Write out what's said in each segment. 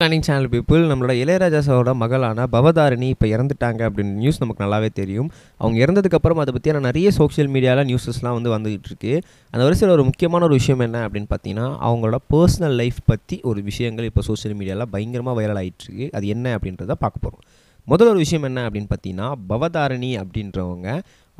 planning channel people நம்மளோட இளையராஜாவோட மகளான பவதாரிணி இப்போ இறந்துட்டாங்க அப்படின்னு நியூஸ் நமக்கு நல்லாவே தெரியும் அவங்க இறந்ததுக்கப்புறம் அதை பற்றியான நிறைய சோஷியல் மீடியாவில் நியூஸஸ்லாம் வந்து வந்துகிட்டு இருக்கு அந்த வரிசையில் ஒரு முக்கியமான ஒரு விஷயம் என்ன அப்படின்னு பார்த்தீங்கன்னா அவங்களோட பர்சனல் லைஃப் பற்றி ஒரு விஷயங்கள் இப்போ சோஷியல் மீடியாவில் பயங்கரமாக வைரல் ஆகிட்டுருக்கு அது என்ன அப்படின்றத பார்க்க போகிறோம் முதல் ஒரு விஷயம் என்ன அப்படின்னு பார்த்தீங்கன்னா பவதாரணி அப்படின்றவங்க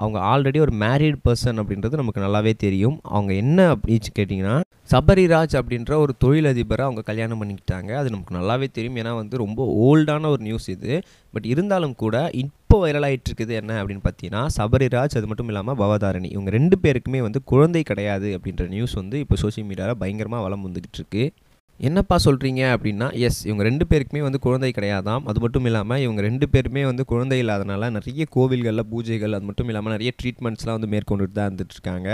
அவங்க ஆல்ரெடி ஒரு மேரீட் பர்சன் அப்படின்றது நமக்கு நல்லாவே தெரியும் அவங்க என்ன அப்படின்னு கேட்டிங்கன்னா சபரிராஜ் அப்படின்ற ஒரு தொழிலதிபரை அவங்க கல்யாணம் பண்ணிக்கிட்டாங்க அது நமக்கு நல்லாவே தெரியும் ஏன்னா வந்து ரொம்ப ஓல்டான ஒரு நியூஸ் இது பட் இருந்தாலும் கூட இப்போ வைரலாகிட்டு இருக்குது என்ன அப்படின்னு பார்த்தீங்கன்னா சபரிராஜ் அது மட்டும் இல்லாமல் பவதாரணி இவங்க ரெண்டு பேருக்குமே வந்து குழந்தை கிடையாது அப்படின்ற நியூஸ் வந்து இப்போ சோசியல் மீடியாவில் பயங்கரமாக வளம் வந்துக்கிட்டு இருக்குது என்னப்பா சொல்கிறீங்க அப்படின்னா எஸ் இவங்க ரெண்டு பேருக்குமே வந்து குழந்தை கிடையாதான் அது மட்டும் இல்லாமல் இவங்க ரெண்டு பேருமே வந்து குழந்தை இல்லாதனால நிறைய கோவில்களில் பூஜைகள் அது மட்டும் இல்லாமல் நிறைய ட்ரீட்மெண்ட்ஸ்லாம் வந்து மேற்கொண்டுட்டு தான் இருந்துட்டுருக்காங்க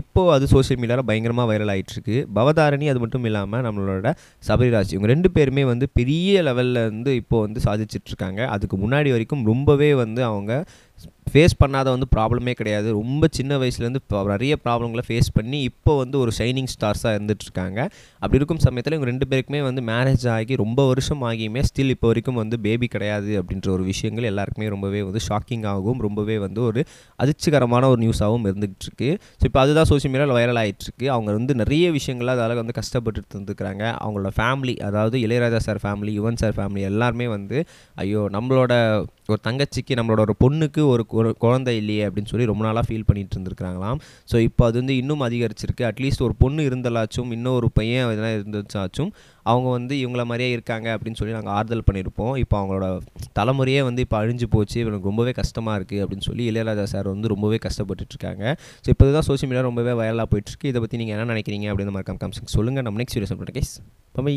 இப்போது அது சோஷியல் மீடியாவில் பயங்கரமாக வைரல் ஆகிட்டுருக்கு பவதாரணி அது மட்டும் இல்லாமல் நம்மளோட சபரிராஜ் இவங்க ரெண்டு பேருமே வந்து பெரிய லெவலில் வந்து இப்போது வந்து சாதிச்சிட்ருக்காங்க அதுக்கு முன்னாடி வரைக்கும் ரொம்பவே வந்து அவங்க ஃபேஸ் பண்ணாத வந்து ப்ராப்ளமே கிடையாது ரொம்ப சின்ன வயசுலேருந்து நிறைய ப்ராப்ளங்களை ஃபேஸ் பண்ணி இப்போ வந்து ஒரு ஷைனிங் ஸ்டார்ஸாக இருந்துகிட்ருக்காங்க அப்படி இருக்கும் சமயத்தில் இவங்க ரெண்டு பேருக்குமே வந்து மேரேஜ் ஆகி ரொம்ப வருஷம் ஆகியுமே ஸ்டில் இப்போ வரைக்கும் வந்து பேபி கிடையாது அப்படின்ற ஒரு விஷயங்கள் எல்லாருக்குமே ரொம்பவே வந்து ஷாக்கிங் ஆகும் ரொம்பவே வந்து ஒரு அதிர்ச்சிகரமான ஒரு நியூஸாகவும் இருந்துகிட்டு இருக்கு ஸோ இப்போ அதுதான் சோஷியல் மீடியாவில் வைரல் ஆகிட்டுருக்கு அவங்க வந்து நிறைய விஷயங்கள் அதால் வந்து கஷ்டப்பட்டு இருந்துக்கிறாங்க அவங்களோட ஃபேமிலி அதாவது Ilaiyaraaja sir family Yuvan sir family எல்லாருமே வந்து ஐயோ நம்மளோட ஒரு தங்கச்சிக்கு நம்மளோட ஒரு பொண்ணுக்கு ஒரு குழந்தை இல்லையே அப்படின்னு சொல்லி ரொம்ப நாளாக ஃபீல் பண்ணிட்டு இருந்துருக்காங்களாம் ஸோ இப்போ அது வந்து இன்னும் அதிகரிச்சிருக்கு அட்லீஸ்ட் ஒரு பொண்ணு இருந்தலாச்சும் இன்னொரு பையன் இதெல்லாம் இருந்துச்சாச்சும் அவங்க வந்து இவங்கள மாதிரியே இருக்காங்க அப்படின்னு சொல்லி நாங்கள் ஆறுதல் பண்ணியிருப்போம் இப்போ அவங்களோட தலைமுறையே வந்து இப்போ அழிஞ்சு போச்சு இவனுக்கு ரொம்பவே கஷ்டமாக இருக்குது அப்படின்னு சொல்லி இளையராஜா சார் வந்து ரொம்பவே இருக்காங்க ஸோ இப்போ தான் சோஷியல் மீடியா ரொம்பவே வயலாக போயிட்டுருக்கு இதை பற்றி நீங்கள் என்ன நினைக்கிறீங்க அப்படின்னு மாதிரி கம் சொல்லுங்கள் நம்ம நெக்ஸ்ட் வீடியோ சொல்கிறேன் கேஸ் பை